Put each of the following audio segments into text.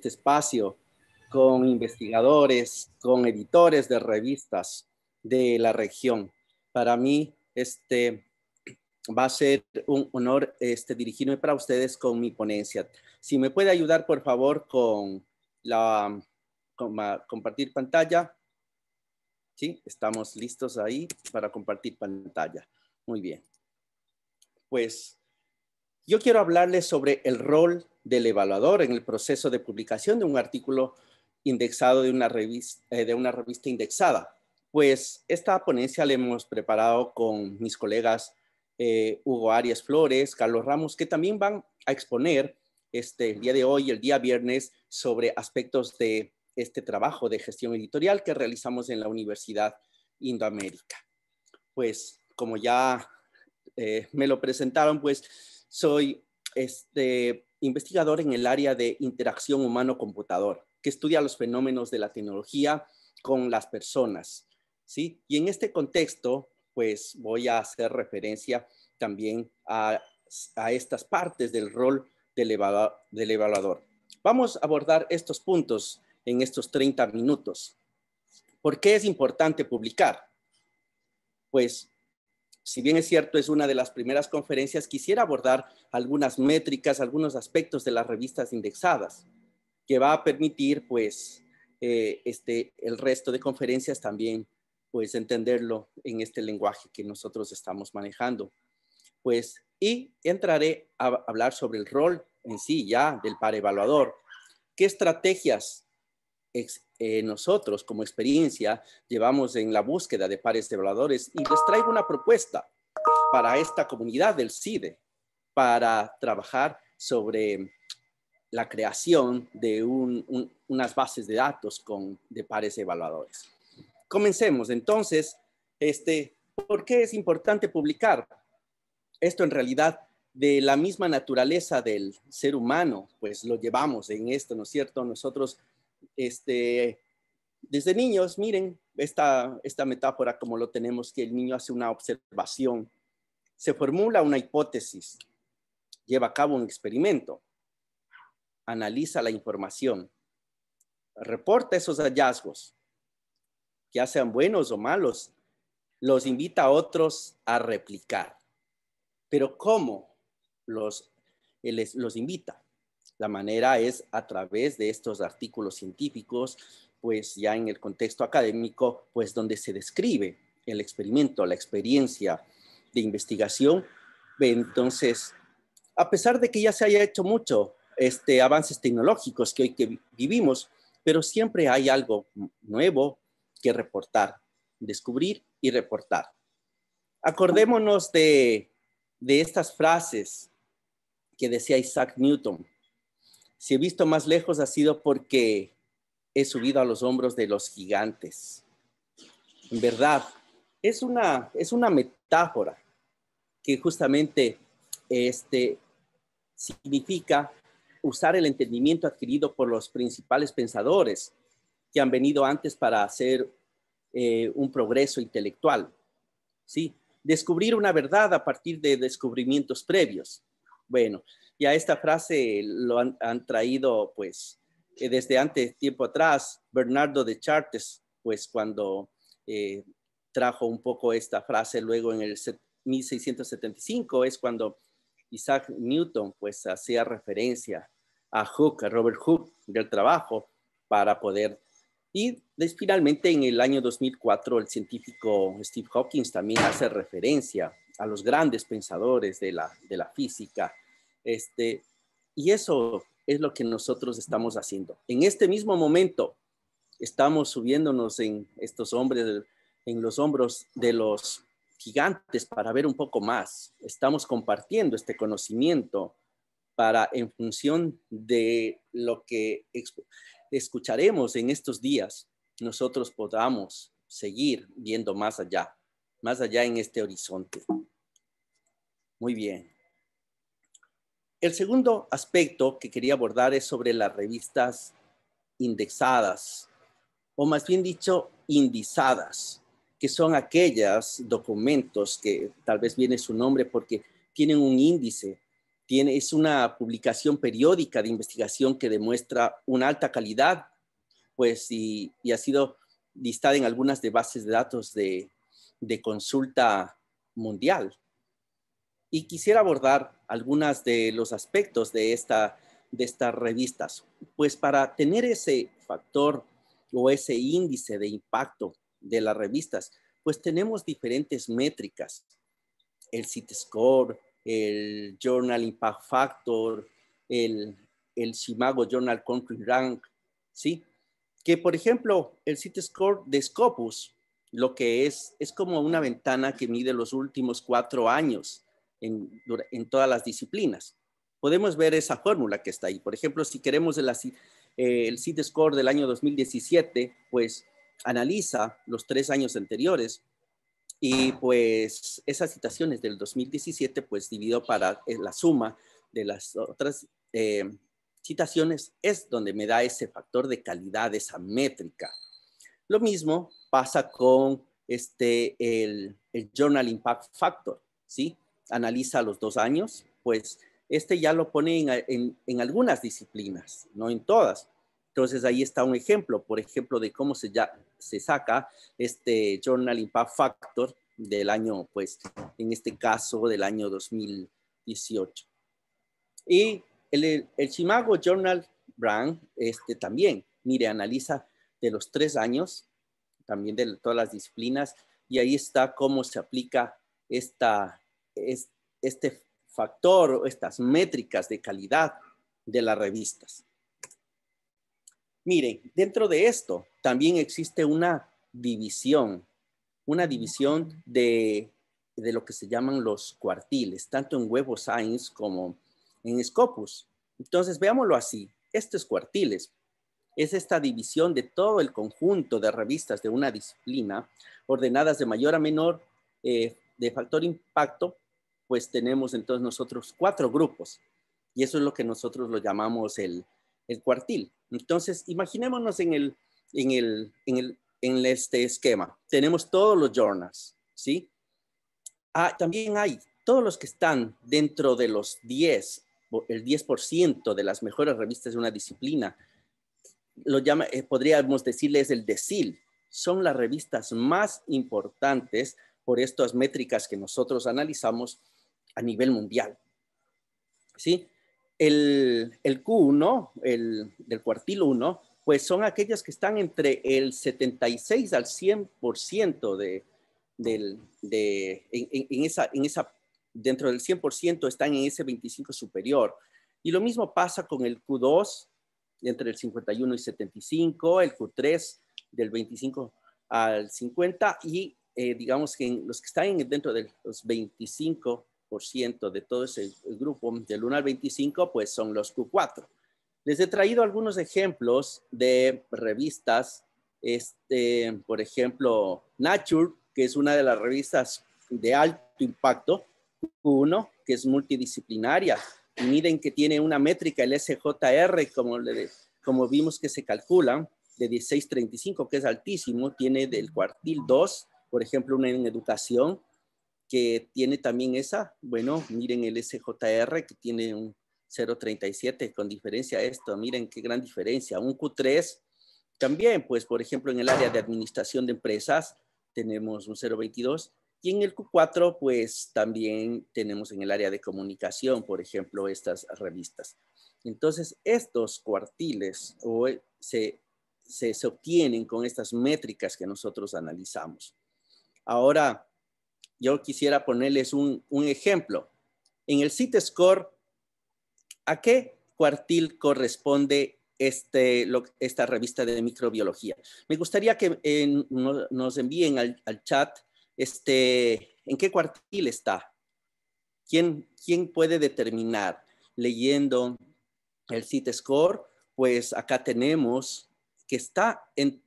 Este espacio con investigadores, con editores de revistas de la región. Para mí, este va a ser un honor este, dirigirme para ustedes con mi ponencia. Si me puede ayudar, por favor, con la compartir pantalla. Sí, estamos listos ahí para compartir pantalla. Muy bien. Pues yo quiero hablarles sobre el rol del evaluador en el proceso de publicación de un artículo indexado de una eh, revista, indexada. Pues esta ponencia la hemos preparado con mis colegas eh, Hugo Arias Flores, Carlos Ramos, que también van a exponer este, el día de hoy, el día viernes, sobre aspectos de este trabajo de gestión editorial que realizamos en la Universidad Indoamérica. Pues como ya eh, me lo presentaron, pues soy este, investigador en el área de interacción humano-computador, que estudia los fenómenos de la tecnología con las personas. ¿sí? Y en este contexto, pues voy a hacer referencia también a, estas partes del rol del, del evaluador. Vamos a abordar estos puntos en estos 30 minutos. ¿Por qué es importante publicar? Pues si bien es cierto, es una de las primeras conferencias, quisiera abordar algunas métricas, algunos aspectos de las revistas indexadas, que va a permitir, pues, eh, este, el resto de conferencias también, pues, entenderlo en este lenguaje que nosotros estamos manejando. Pues, y entraré a hablar sobre el rol en sí ya del parevaluador, evaluador. ¿Qué estrategias eh, nosotros como experiencia llevamos en la búsqueda de pares evaluadores y les traigo una propuesta para esta comunidad del CIDE para trabajar sobre la creación de unas bases de datos con, de pares evaluadores. Comencemos entonces, este, ¿por qué es importante publicar? Esto en realidad de la misma naturaleza del ser humano, pues lo llevamos en esto, ¿no es cierto? Nosotros este, desde niños, miren esta, metáfora como lo tenemos, que el niño hace una observación, se formula una hipótesis, lleva a cabo un experimento, analiza la información, reporta esos hallazgos, ya sean buenos o malos, los invita a otros a replicar. Pero ¿cómo los, los invita? La manera es a través de estos artículos científicos, pues ya en el contexto académico, pues donde se describe el experimento, la experiencia de investigación. Entonces, a pesar de que ya se haya hecho mucho, este, avances tecnológicos que hoy que vivimos, pero siempre hay algo nuevo que reportar, descubrir y reportar. Acordémonos de, de estas frases que decía Isaac Newton, si he visto más lejos ha sido porque he subido a los hombros de los gigantes. En verdad, es una, es una metáfora que justamente este, significa usar el entendimiento adquirido por los principales pensadores que han venido antes para hacer eh, un progreso intelectual. ¿sí? Descubrir una verdad a partir de descubrimientos previos. Bueno, y a esta frase lo han, traído, pues, eh, desde antes tiempo atrás, Bernardo de Chartes, pues cuando eh, trajo un poco esta frase luego en el 1675 es cuando Isaac Newton pues hacía referencia a Hooke, a Robert Hooke del trabajo para poder y finalmente en el año 2004 el científico Steve Hawking también hace referencia a los grandes pensadores de la, de la física este, y eso es lo que nosotros estamos haciendo. En este mismo momento estamos subiéndonos en estos hombres, en los hombros de los gigantes para ver un poco más. Estamos compartiendo este conocimiento para en función de lo que escucharemos en estos días, nosotros podamos seguir viendo más allá, más allá en este horizonte. Muy bien. El segundo aspecto que quería abordar es sobre las revistas indexadas, o más bien dicho, indizadas, que son aquellas documentos que tal vez viene su nombre porque tienen un índice, es una publicación periódica de investigación que demuestra una alta calidad, pues, y, ha sido listada en algunas de bases de datos de consulta mundial y quisiera abordar algunos de los aspectos de, esta, de estas revistas, pues para tener ese factor o ese índice de impacto de las revistas, pues tenemos diferentes métricas, el CITESCORE, el Journal Impact Factor, el, SIMAGO Journal Country Rank, ¿sí? Que, por ejemplo, el CITESCORE de Scopus, lo que es, es como una ventana que mide los últimos cuatro años en, todas las disciplinas. Podemos ver esa fórmula que está ahí. Por ejemplo, si queremos el, eh, CIT Score del año 2017, pues analiza los tres años anteriores y pues esas citaciones del 2017, pues dividido para eh, la suma de las otras eh, citaciones, es donde me da ese factor de calidad, esa métrica. Lo mismo pasa con este, el Journal Impact Factor, ¿sí? analiza los dos años, pues este ya lo pone en, algunas disciplinas, no en todas. Entonces ahí está un ejemplo, por ejemplo, de cómo se, ya, se saca este Journal Impact Factor del año, pues en este caso del año 2018. Y el, el Chimago Journal Brand este, también, mire, analiza de los tres años, también de todas las disciplinas, y ahí está cómo se aplica esta, es, este factor o estas métricas de calidad de las revistas. Miren, dentro de esto también existe una división, una división de, lo que se llaman los cuartiles, tanto en Web of Science como en Scopus. Entonces, veámoslo así. Estos cuartiles es esta división de todo el conjunto de revistas de una disciplina ordenadas de mayor a menor eh, de factor impacto, pues tenemos entonces nosotros cuatro grupos y eso es lo que nosotros lo llamamos el, cuartil. Entonces, imaginémonos en este esquema. Tenemos todos los journals, ¿sí? Ah, también hay todos los que están dentro de los 10, el 10% de las mejores revistas de una disciplina. Lo llama, eh, podríamos decirles el decil. Son las revistas más importantes por estas métricas que nosotros analizamos a nivel mundial. ¿Sí? El, Q1, el, del cuartil 1, pues son aquellas que están entre el 76 al 100% de, del, de, en, esa, en esa, dentro del 100% están en ese 25 superior. Y lo mismo pasa con el Q2, entre el 51 y 75, el Q3 del 25 al 50 y eh, digamos que los que están dentro del los 25% de todo ese grupo del 1 al 25, pues son los Q4. Les he traído algunos ejemplos de revistas, este, por ejemplo, Nature, que es una de las revistas de alto impacto, Q1, que es multidisciplinaria. Y miren que tiene una métrica, el SJR, como, como vimos que se calculan, de 1635, que es altísimo, tiene del cuartil 2 por ejemplo, una en educación que tiene también esa, bueno, miren el SJR que tiene un 0.37 con diferencia a esto, miren qué gran diferencia, un Q3 también, pues por ejemplo en el área de administración de empresas tenemos un 0.22 y en el Q4 pues también tenemos en el área de comunicación, por ejemplo, estas revistas. Entonces estos cuartiles eh, se, se obtienen con estas métricas que nosotros analizamos. Ahora, yo quisiera ponerles un, ejemplo. En el CITESCORE, ¿a qué cuartil corresponde este, esta revista de microbiología? Me gustaría que eh, nos envíen al, chat este, en qué cuartil está. ¿Quién, puede determinar leyendo el CITESCORE? Pues acá tenemos que está en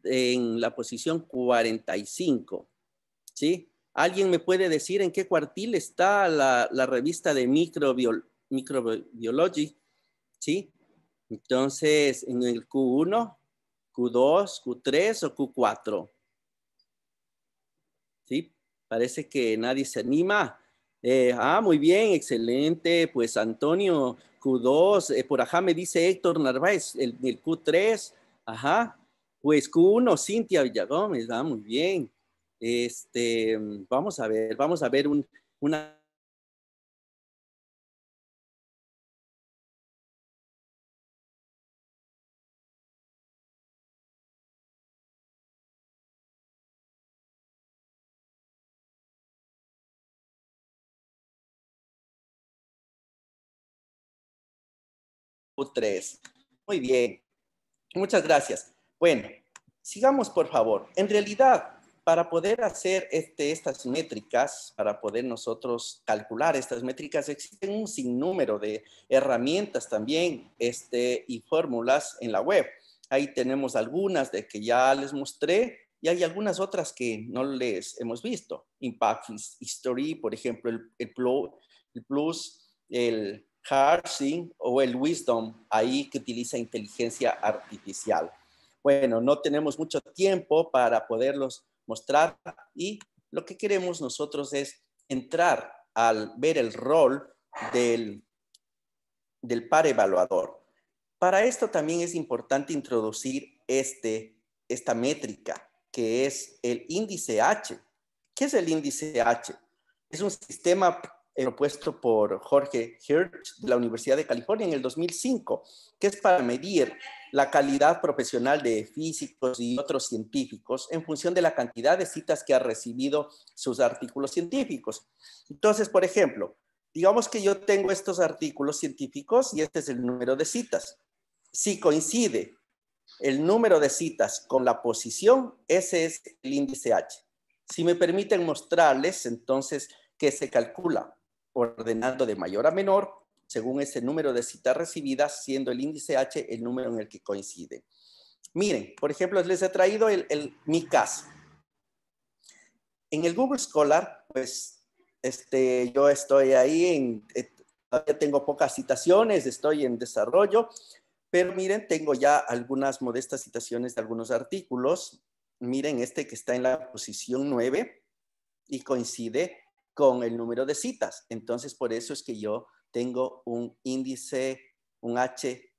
la posición 45 ¿sí? ¿Alguien me puede decir en qué cuartil está la, revista de microbiology? ¿Sí? Entonces, en el Q1, Q2, Q3 o Q4. ¿Sí? Parece que nadie se anima. Eh, ah, muy bien, excelente. Pues Antonio, Q2, eh, por acá me dice Héctor Narváez, el, el Q3, ajá. Pues Q1, Cintia Villagómez, ah, muy bien. Este, mm, vamos a ver, vamos a ver un, una tres. Muy bien. Muchas gracias. Bueno, sigamos por favor. En realidad, para poder hacer este, estas métricas, para poder nosotros calcular estas métricas, existen un sinnúmero de herramientas también este, y fórmulas en la web. Ahí tenemos algunas de que ya les mostré y hay algunas otras que no les hemos visto. Impact History, por ejemplo, el, Plus, el, plus, el Harsing o el Wisdom, ahí que utiliza inteligencia artificial. Bueno, no tenemos mucho tiempo para poderlos mostrar y lo que queremos nosotros es entrar al ver el rol del, del par evaluador. Para esto también es importante introducir este, esta métrica, que es el índice H. ¿Qué es el índice H? Es un sistema eh, propuesto por Jorge Hirsch de la Universidad de California en el 2005, que es para medir la calidad profesional de físicos y otros científicos en función de la cantidad de citas que ha recibido sus artículos científicos. Entonces, por ejemplo, digamos que yo tengo estos artículos científicos y este es el número de citas. Si coincide el número de citas con la posición, ese es el índice H. Si me permiten mostrarles, entonces, que se calcula ordenando de mayor a menor según ese número de citas recibidas, siendo el índice H el número en el que coincide. Miren, por ejemplo, les he traído el, mi caso. En el Google Scholar, pues este, yo estoy ahí, en, eh, todavía tengo pocas citaciones, estoy en desarrollo, pero miren, tengo ya algunas modestas citaciones de algunos artículos. Miren este que está en la posición 9 y coincide con el número de citas. Entonces, por eso es que yo tengo un índice, un H9.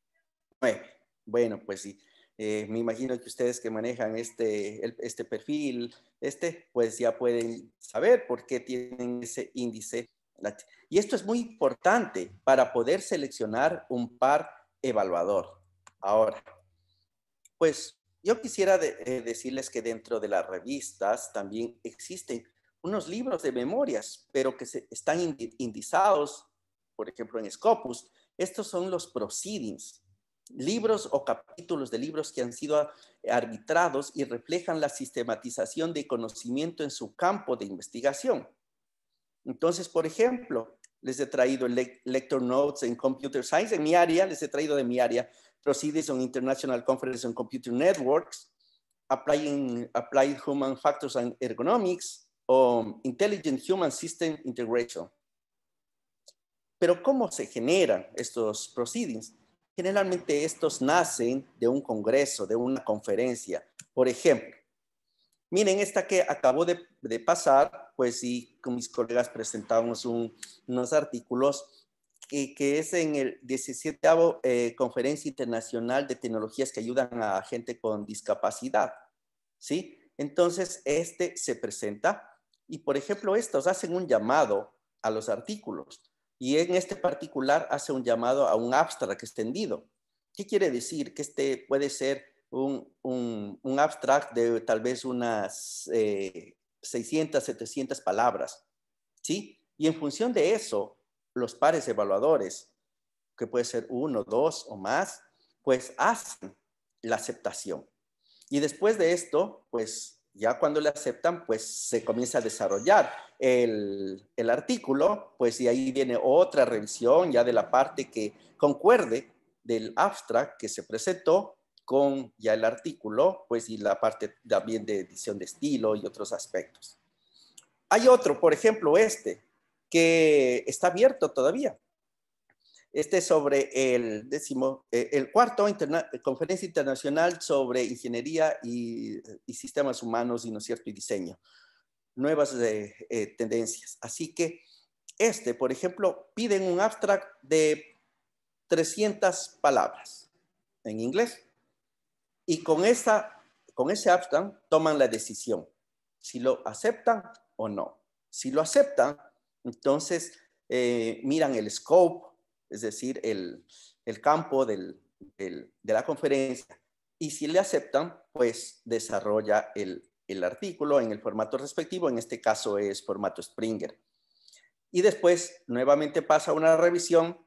Bueno, pues sí, eh, me imagino que ustedes que manejan este, este perfil, este, pues ya pueden saber por qué tienen ese índice. Y esto es muy importante para poder seleccionar un par evaluador. Ahora, pues yo quisiera eh, decirles que dentro de las revistas también existen unos libros de memorias, pero que se, están indizados por ejemplo, en Scopus. Estos son los proceedings, libros o capítulos de libros que han sido ah, arbitrados y reflejan la sistematización de conocimiento en su campo de investigación. Entonces, por ejemplo, les he traído le Notes en Computer Science, en mi área, les he traído de mi área, Proceedings on International Conference on Computer Networks, Applying, Applied Human Factors and Ergonomics, o Intelligent Human System Integration. Pero ¿cómo se generan estos proceedings? Generalmente estos nacen de un congreso, de una conferencia. Por ejemplo, miren esta que acabo de, pasar, pues sí, con mis colegas presentamos unos artículos que, es en el 17 eh, Conferencia Internacional de Tecnologías que ayudan a gente con discapacidad. ¿Sí? Entonces, este se presenta y, por ejemplo, estos hacen un llamado a los artículos y en este particular hace un llamado a un abstract extendido. ¿Qué quiere decir? Que este puede ser un, abstract de tal vez unas 600, eh, 700 palabras, ¿sí? Y en función de eso, los pares evaluadores, que puede ser uno, dos o más, pues hacen la aceptación. Y después de esto, pues ya cuando le aceptan, pues se comienza a desarrollar el, el, artículo, pues y ahí viene otra revisión ya de la parte que concuerde del abstract que se presentó con ya el artículo, pues y la parte también de edición de estilo y otros aspectos. Hay otro, por ejemplo, este, que está abierto todavía. Este es sobre el décimo, eh, el cuarto conferencia internacional sobre ingeniería y, sistemas humanos y no cierto y diseño, nuevas eh, tendencias. Así que este, por ejemplo, piden un abstract de 300 palabras en inglés y con esa, con ese abstract toman la decisión si lo aceptan o no. Si lo aceptan, entonces eh, miran el scope es decir, el, campo de la conferencia. Y si le aceptan, pues desarrolla el, el artículo en el formato respectivo, en este caso es formato Springer. Y después nuevamente pasa una revisión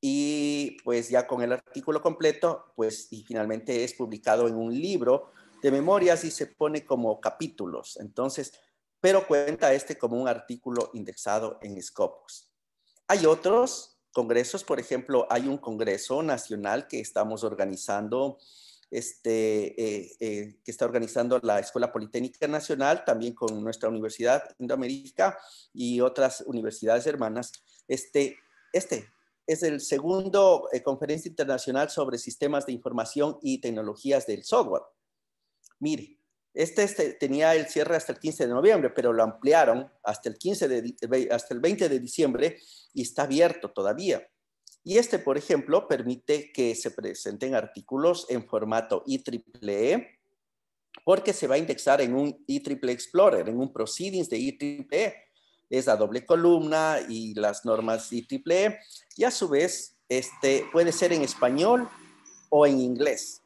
y pues ya con el artículo completo, pues y finalmente es publicado en un libro de memorias y se pone como capítulos. Entonces, pero cuenta este como un artículo indexado en Scopus. Hay otros congresos, por ejemplo, hay un congreso nacional que estamos organizando, este, eh, eh, que está organizando la Escuela Politécnica Nacional, también con nuestra Universidad Indoamérica y otras universidades hermanas. Este, este es el segundo eh, conferencia internacional sobre sistemas de información y tecnologías del software. Mire, este, este, tenía el cierre hasta el 15 de noviembre, pero lo ampliaron hasta el, hasta el 20 de diciembre y está abierto todavía. Y este, por ejemplo, permite que se presenten artículos en formato IEEE e, porque se va a indexar en un IEEE e Explorer, en un Proceedings de IEEE. E. Es la doble columna y las normas IEEE. Y a su vez, este, puede ser en español o en inglés.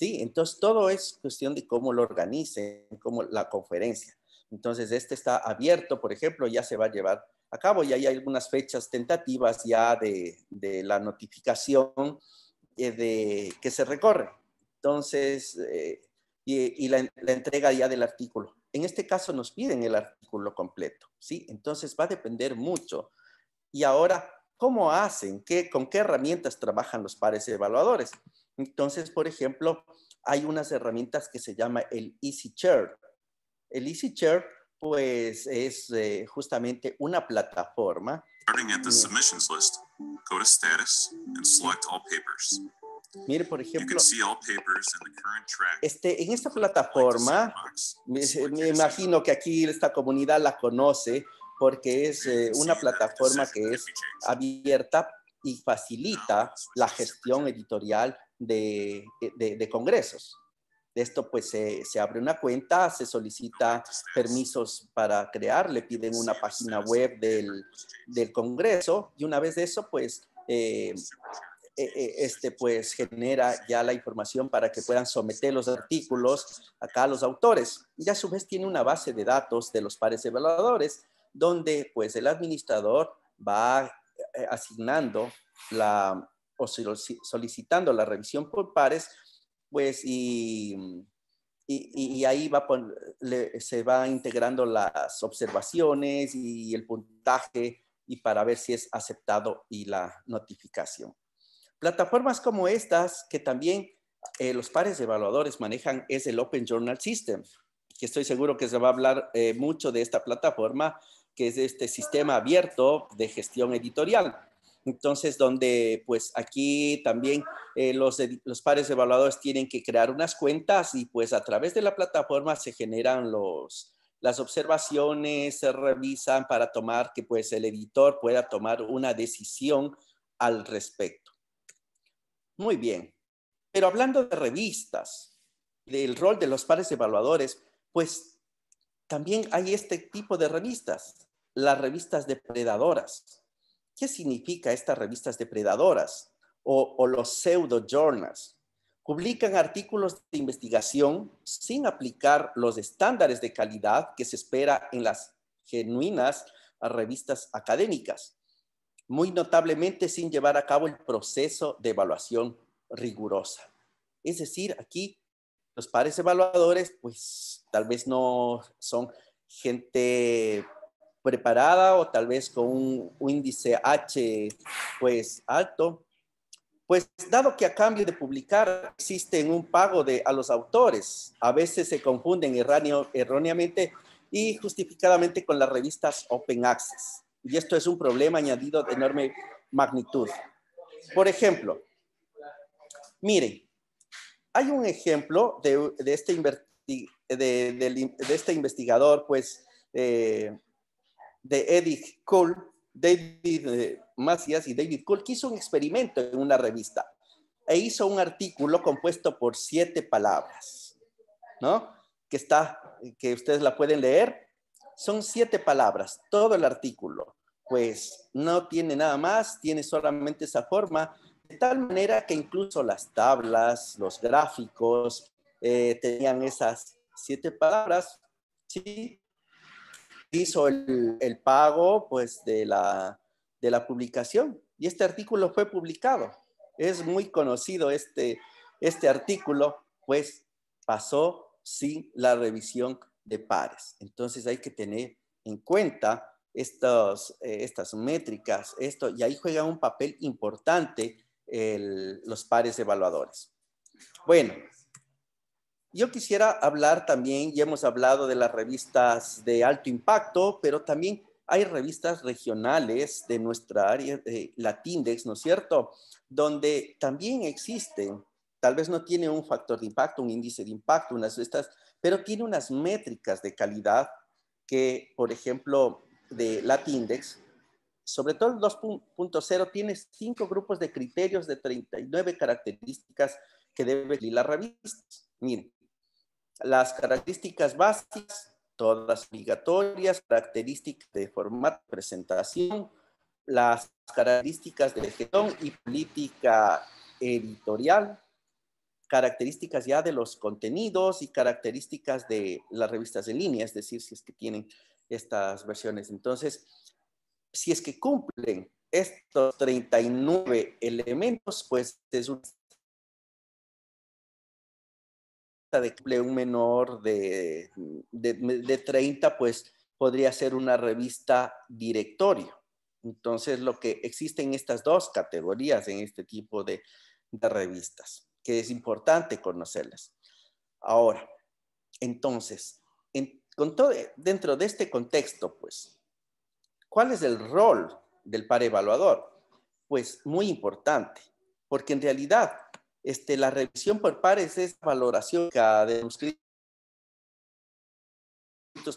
Sí, entonces todo es cuestión de cómo lo organicen, cómo la conferencia. Entonces, este está abierto, por ejemplo, ya se va a llevar a cabo, y hay algunas fechas tentativas ya de, la notificación eh, de, que se recorre. Entonces, eh, y, la, la, entrega ya del artículo. En este caso nos piden el artículo completo, ¿sí? Entonces va a depender mucho. Y ahora, ¿cómo hacen? ¿Qué, ¿Con qué herramientas trabajan los pares evaluadores? Entonces, por ejemplo, hay unas herramientas que se llama el Easy El Easy pues, es eh, justamente una plataforma. Mire, por ejemplo, este, en esta plataforma, me, imagino que aquí esta comunidad la conoce porque es eh, una plataforma que es abierta y facilita la gestión editorial de, congresos. De esto pues se, abre una cuenta, se solicita permisos para crear, le piden una página web del, Congreso y una vez de eso pues eh, eh, eh, este pues genera ya la información para que puedan someter los artículos acá a los autores. Y a su vez tiene una base de datos de los pares evaluadores donde pues el administrador va asignando la, o solicitando la revisión por pares, pues y, y, ahí se va integrando las observaciones y el puntaje y para ver si es aceptado y la notificación. Plataformas como estas que también eh, los pares de evaluadores manejan es el Open Journal System, que estoy seguro que se va a hablar eh, mucho de esta plataforma, que es este sistema abierto de gestión editorial. Entonces, donde pues aquí también eh, los, pares evaluadores tienen que crear unas cuentas y pues a través de la plataforma se generan las observaciones, se revisan para tomar que pues el editor pueda tomar una decisión al respecto. Muy bien, pero hablando de revistas, del rol de los pares evaluadores, pues también hay este tipo de revistas, las revistas depredadoras ¿Qué significa estas revistas depredadoras o, los pseudo-journals? Publican artículos de investigación sin aplicar los estándares de calidad que se espera en las genuinas revistas académicas, muy notablemente sin llevar a cabo el proceso de evaluación rigurosa. Es decir, aquí los pares evaluadores, pues tal vez no son gente preparada o tal vez con un, índice H pues alto, pues dado que a cambio de publicar existe un pago de, a los autores, a veces se confunden erróneamente y justificadamente con las revistas Open Access. Y esto es un problema añadido de enorme magnitud. Por ejemplo, miren, hay un ejemplo de, de este, de, de, este investigador, pues, eh, de Edith Cole, David eh, Macias y David Cole, que hizo un experimento en una revista e hizo un artículo compuesto por siete palabras, ¿no? Que está, que ustedes la pueden leer. Son siete palabras, todo el artículo. Pues no tiene nada más, tiene solamente esa forma, de tal manera que incluso las tablas, los gráficos, eh, tenían esas siete palabras, ¿sí? hizo el, pago pues, de, la, publicación. Y este artículo fue publicado. Es muy conocido este, este artículo, pues pasó sin la revisión de pares. Entonces hay que tener en cuenta eh, estas métricas, esto, y ahí juega un papel importante los pares evaluadores. Bueno, yo quisiera hablar también, ya hemos hablado de las revistas de alto impacto, pero también hay revistas regionales de nuestra área, eh, Latindex, ¿no es cierto? Donde también existen, tal vez no tiene un factor de impacto, un índice de impacto, unas estas, pero tiene unas métricas de calidad que, por ejemplo, de Latindex, sobre todo el 2.0 tiene cinco grupos de criterios de 39 características que debe la revista. Miren, las características básicas, todas obligatorias, características de formato de presentación, las características de gestión y política editorial, características ya de los contenidos y características de las revistas en línea, es decir, si es que tienen estas versiones. Entonces, si es que cumplen estos 39 elementos, pues es un... de un menor de, 30, pues podría ser una revista directorio. Entonces, lo que existen estas dos categorías en este tipo de, revistas, que es importante conocerlas. Ahora, entonces, dentro de este contexto, pues, ¿cuál es el rol del par evaluador? Pues muy importante, porque en realidad este, la revisión por pares es valoración de los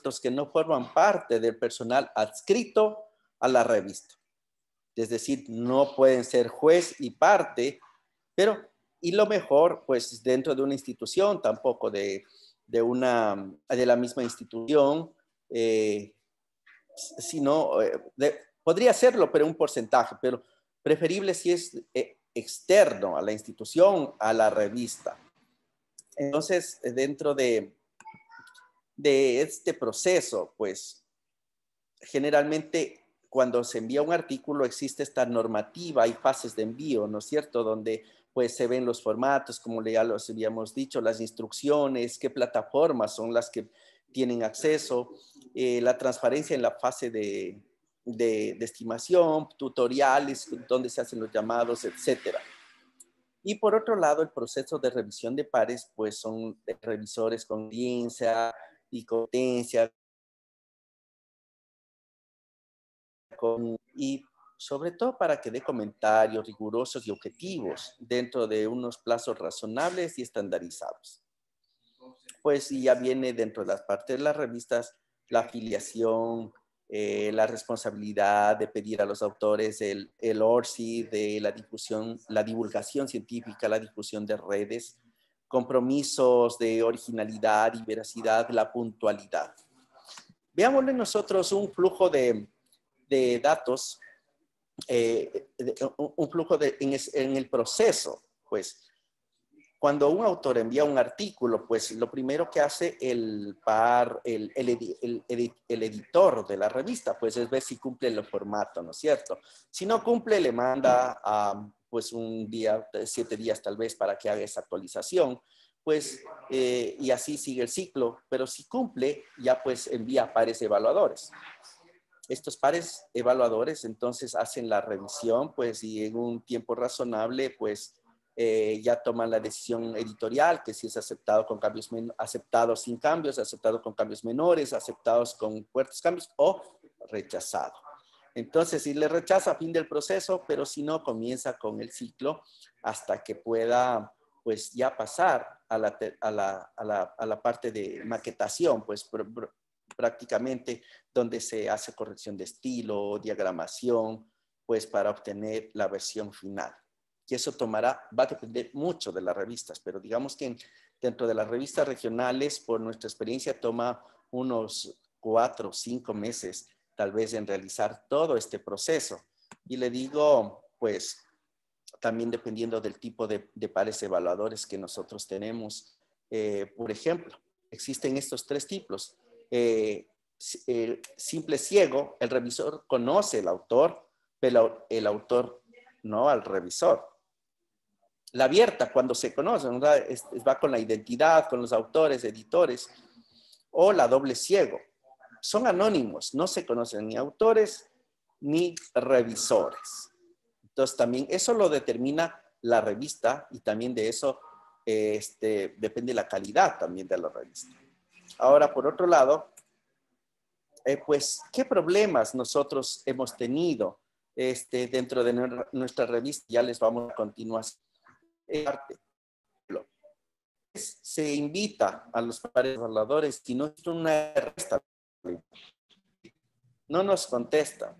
los que no forman parte del personal adscrito a la revista. Es decir, no pueden ser juez y parte, pero, y lo mejor, pues dentro de una institución, tampoco de, de una, de la misma institución, eh, sino, eh, podría hacerlo, pero un porcentaje, pero preferible si es eh, externo a la institución, a la revista. Entonces, dentro de, de este proceso, pues generalmente cuando se envía un artículo existe esta normativa, y fases de envío, ¿no es cierto? Donde pues se ven los formatos, como ya los habíamos dicho, las instrucciones, qué plataformas son las que tienen acceso, eh, la transparencia en la fase de, de, estimación, tutoriales donde se hacen los llamados, etcétera. Y por otro lado, el proceso de revisión de pares, pues son revisores con audiencia y competencia. Con, y sobre todo para que dé comentarios rigurosos y objetivos dentro de unos plazos razonables y estandarizados. Pues y ya viene dentro de las partes de las revistas la afiliación, eh, la responsabilidad de pedir a los autores el, el ORSI, de la la divulgación científica, la difusión de redes, compromisos de originalidad y veracidad, la puntualidad. Veámosle nosotros un flujo de, datos, eh, un flujo en, en el proceso, pues, cuando un autor envía un artículo, pues lo primero que hace el, editor de la revista, pues es ver si cumple el formato, ¿no es cierto? Si no cumple, le manda pues un día, siete días tal vez para que haga esa actualización pues, eh, y así sigue el ciclo, pero si cumple, ya pues envía pares evaluadores. Estos pares evaluadores entonces hacen la revisión, pues, y en un tiempo razonable, pues, eh, ya toman la decisión editorial, que si es aceptado con cambios, aceptado sin cambios, aceptado con cambios menores, aceptados con fuertes cambios o rechazado. Entonces, si le rechaza, fin del proceso, pero si no, comienza con el ciclo hasta que pueda, pues, ya pasar a la, parte de maquetación, pues, prácticamente donde se hace corrección de estilo, diagramación, pues, para obtener la versión final. Y eso tomará, va a depender mucho de las revistas, pero digamos que dentro de las revistas regionales, por nuestra experiencia, toma unos cuatro o cinco meses tal vez en realizar todo este proceso. Y le digo, pues, también dependiendo del tipo de, de pares evaluadores que nosotros tenemos. Eh, por ejemplo, existen estos tres tipos. Eh, el simple ciego, el revisor conoce el autor, pero el autor no al revisor la abierta cuando se conoce, va con la identidad, con los autores, editores, o la doble ciego. Son anónimos, no se conocen ni autores ni revisores. Entonces también eso lo determina la revista y también de eso este, depende la calidad también de la revista. Ahora, por otro lado, eh, pues, ¿qué problemas nosotros hemos tenido este, dentro de nuestra revista? Ya les vamos a continuar eh, arte. Se invita a los pares y y no es una No nos contesta.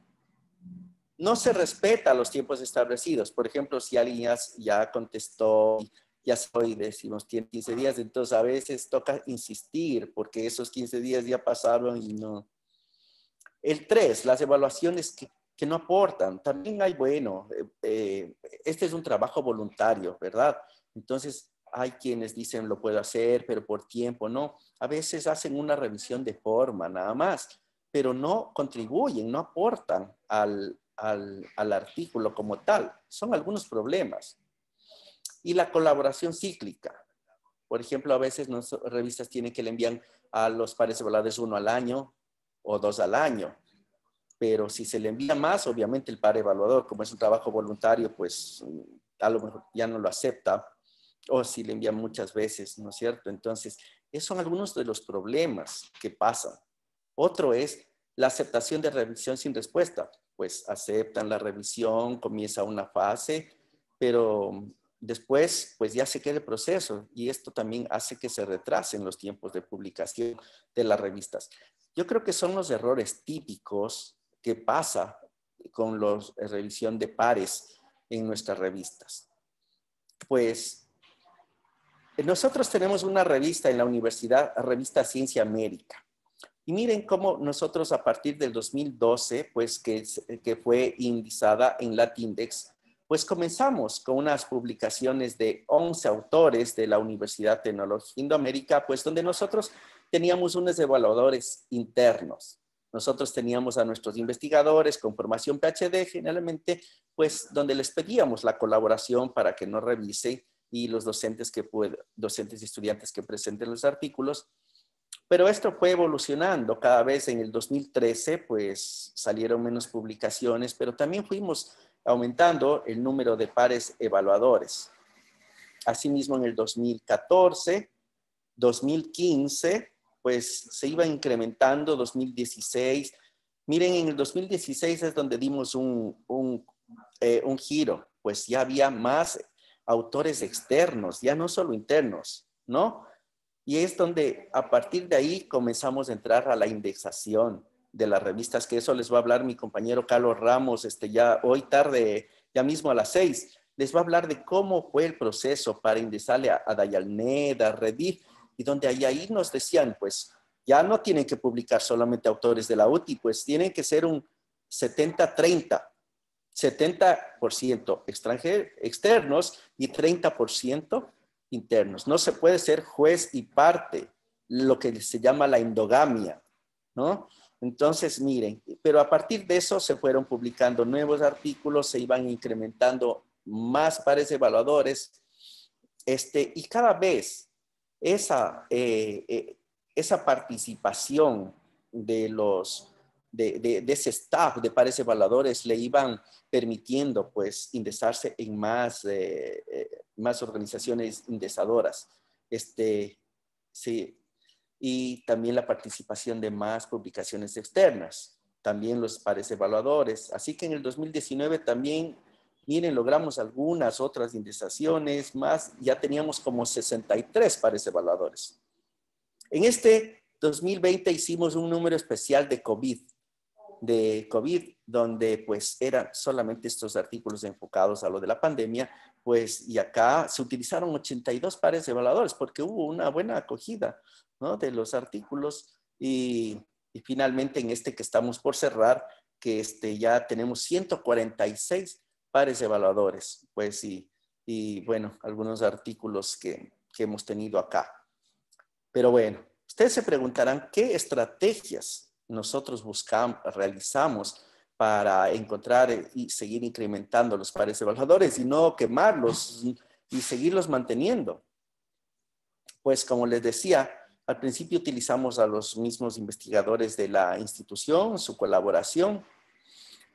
No se respeta los tiempos establecidos. Por ejemplo, si alguien ya, contestó, ya soy decimos, tiene 15 días, entonces a veces toca insistir porque esos 15 días ya pasaron y no. El 3, las evaluaciones que no aportan. También hay bueno, eh, eh, este es un trabajo voluntario, ¿verdad? Entonces, hay quienes dicen lo puedo hacer, pero por tiempo, no. A veces hacen una revisión de forma nada más, pero no contribuyen, no aportan al, artículo como tal. Son algunos problemas. Y la colaboración cíclica. Por ejemplo, a veces las revistas tienen que le envían a los pares evaluadores uno al año o dos al año pero si se le envía más, obviamente el par evaluador, como es un trabajo voluntario, pues a lo mejor ya no lo acepta, o si le envía muchas veces, ¿no es cierto? Entonces, esos son algunos de los problemas que pasan. Otro es la aceptación de revisión sin respuesta. Pues aceptan la revisión, comienza una fase, pero después pues ya se queda el proceso y esto también hace que se retrasen los tiempos de publicación de las revistas. Yo creo que son los errores típicos ¿Qué pasa con la eh, revisión de pares en nuestras revistas. Pues eh, nosotros tenemos una revista en la universidad, revista Ciencia América. Y miren cómo nosotros a partir del 2012, pues que, eh, que fue indizada en Latindex, pues comenzamos con unas publicaciones de 11 autores de la Universidad Tecnológica Indoamérica, pues donde nosotros teníamos unos evaluadores internos. Nosotros teníamos a nuestros investigadores con formación PhD, generalmente, pues donde les pedíamos la colaboración para que nos revisen y los docentes, que docentes y estudiantes que presenten los artículos. Pero esto fue evolucionando cada vez. En el 2013, pues salieron menos publicaciones, pero también fuimos aumentando el número de pares evaluadores. Asimismo, en el 2014, 2015, pues se iba incrementando 2016. Miren, en el 2016 es donde dimos eh, un, giro, pues ya había más autores externos, ya no solo internos, ¿no? Y es donde a partir de ahí comenzamos a entrar a la indexación de las revistas, que eso les va a hablar mi compañero Carlos Ramos, este ya hoy tarde, ya mismo a las seis, les va a hablar de cómo fue el proceso para indexarle a, a Dayalneda, a y donde ahí, ahí nos decían, pues ya no tienen que publicar solamente autores de la UTI, pues tienen que ser un 70-30, 70% extranjeros, externos y 30% internos. No se puede ser juez y parte, lo que se llama la endogamia, ¿no? Entonces, miren, pero a partir de eso se fueron publicando nuevos artículos, se iban incrementando más pares evaluadores, este, y cada vez esa, eh, eh, esa participación de los de, ese staff de pares evaluadores le iban permitiendo pues indexarse en más, eh, más organizaciones indexadoras. Este, sí, y también la participación de más publicaciones externas, también los pares evaluadores. Así que en el 2019 también Miren, logramos algunas otras indexaciones más. Ya teníamos como 63 pares evaluadores. En este 2020 hicimos un número especial de COVID, de COVID, donde pues eran solamente estos artículos enfocados a lo de la pandemia, pues y acá se utilizaron 82 pares evaluadores porque hubo una buena acogida, ¿no? De los artículos y, finalmente en este que estamos por cerrar, que este, ya tenemos 146 pares evaluadores, pues, y, y bueno, algunos artículos que, que hemos tenido acá. Pero bueno, ustedes se preguntarán qué estrategias nosotros buscamos, realizamos para encontrar y seguir incrementando los pares evaluadores y no quemarlos y seguirlos manteniendo. Pues como les decía, al principio utilizamos a los mismos investigadores de la institución, su colaboración,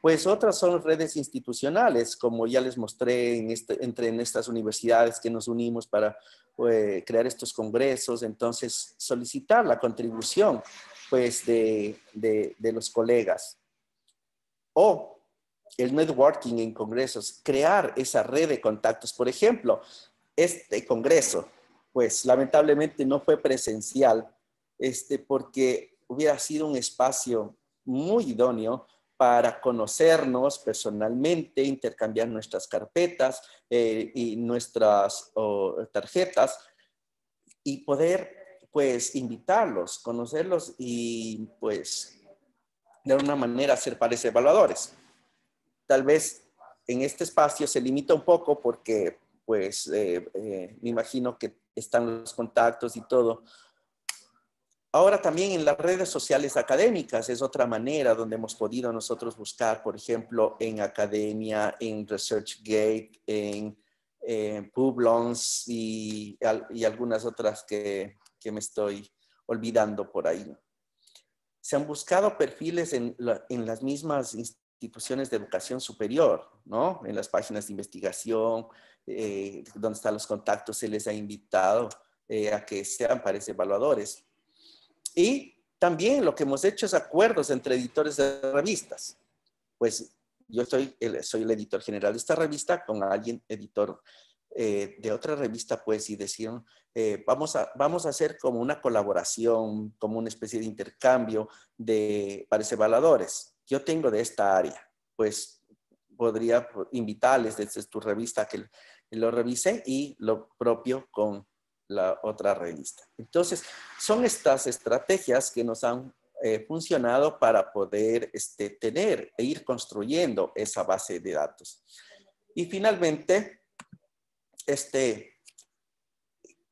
pues otras son redes institucionales, como ya les mostré este, entre en estas universidades que nos unimos para eh, crear estos congresos, entonces solicitar la contribución pues, de, de los colegas. O el networking en congresos, crear esa red de contactos. Por ejemplo, este congreso, pues lamentablemente no fue presencial, este, porque hubiera sido un espacio muy idóneo para conocernos personalmente, intercambiar nuestras carpetas eh, y nuestras tarjetas y poder pues invitarlos, conocerlos y pues de alguna manera ser parecer evaluadores. Tal vez en este espacio se limita un poco porque pues eh, eh, me imagino que están los contactos y todo, Ahora también en las redes sociales académicas es otra manera donde hemos podido nosotros buscar, por ejemplo, en academia, en ResearchGate, en, eh, Publons y, algunas otras que, me estoy olvidando por ahí. Se han buscado perfiles en, las mismas instituciones de educación superior, ¿no? En las páginas de investigación, eh, donde están los contactos, se les ha invitado eh, a que sean pares evaluadores y también lo que hemos hecho es acuerdos entre editores de revistas. Pues yo soy el editor general de esta revista con alguien editor eh, de otra revista, pues, y decían, eh, vamos, a, vamos a hacer como una colaboración, como una especie de intercambio de, pareceres evaluadores. Yo tengo de esta área, pues podría invitarles desde tu revista que lo revise y lo propio con la otra revista. Entonces, son estas estrategias que nos han eh, funcionado para poder este, tener e ir construyendo esa base de datos. Y finalmente, este,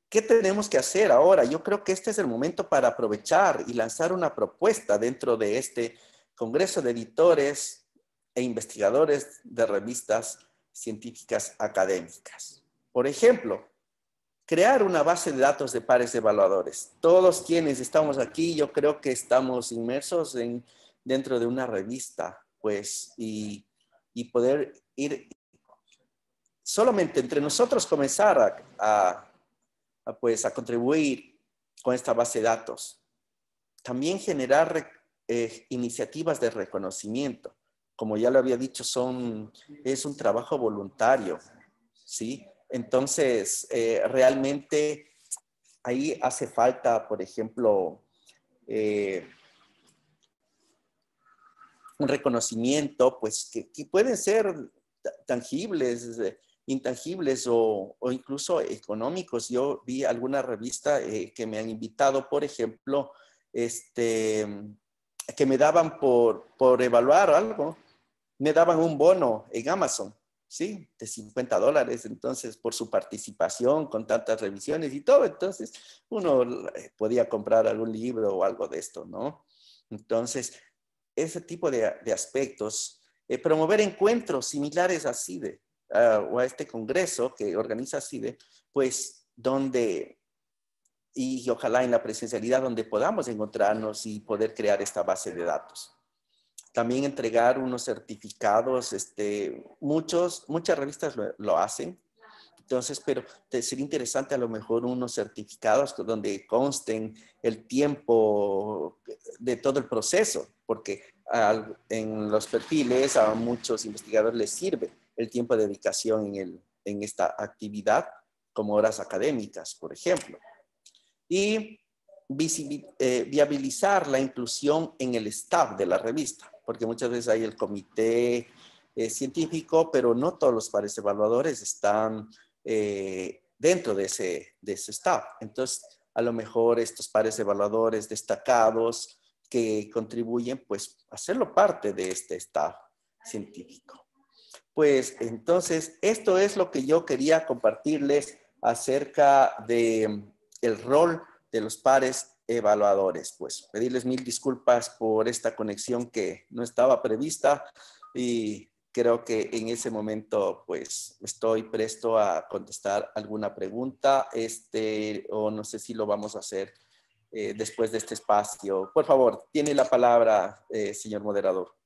¿qué tenemos que hacer ahora? Yo creo que este es el momento para aprovechar y lanzar una propuesta dentro de este Congreso de Editores e Investigadores de Revistas Científicas Académicas. Por ejemplo, crear una base de datos de pares de evaluadores. Todos quienes estamos aquí, yo creo que estamos inmersos en, dentro de una revista, pues, y, poder ir solamente entre nosotros comenzar a, pues, a contribuir con esta base de datos. También generar eh, iniciativas de reconocimiento. Como ya lo había dicho, son, es un trabajo voluntario, ¿sí? Entonces, eh, realmente ahí hace falta, por ejemplo, eh, un reconocimiento, pues que, pueden ser tangibles, eh, intangibles o, incluso económicos. Yo vi alguna revista que me han invitado, por ejemplo, este, que me daban por evaluar algo, me daban un bono en Amazon ¿sí? De 50 dólares, entonces, por su participación con tantas revisiones y todo. Entonces, uno eh, podía comprar algún libro o algo de esto, ¿no? Entonces, ese tipo de, aspectos, eh, promover encuentros similares a CIDE ah, o a este congreso que organiza CIDE, pues donde, y ojalá en la presencialidad, donde podamos encontrarnos y poder crear esta base de datos también entregar unos certificados, este, muchos, muchas revistas lo, hacen, entonces, pero sería interesante a lo mejor unos certificados donde consten el tiempo de todo el proceso, porque en los perfiles a muchos investigadores les sirve el tiempo de dedicación en, el, en esta actividad como horas académicas, por ejemplo. Y eh, viabilizar la inclusión en el staff de la revista, porque muchas veces hay el comité eh, científico, pero no todos los pares evaluadores están eh, dentro de ese, staff. Entonces, a lo mejor estos pares evaluadores destacados que contribuyen, pues, hacerlo parte de este staff científico. Pues, entonces, esto es lo que yo quería compartirles acerca de mm, el rol de los pares evaluadores. Pues pedirles mil disculpas por esta conexión que no estaba prevista y creo que en ese momento pues estoy presto a contestar alguna pregunta este o no sé si lo vamos a hacer eh, después de este espacio. Por favor, tiene la palabra, eh, señor moderador.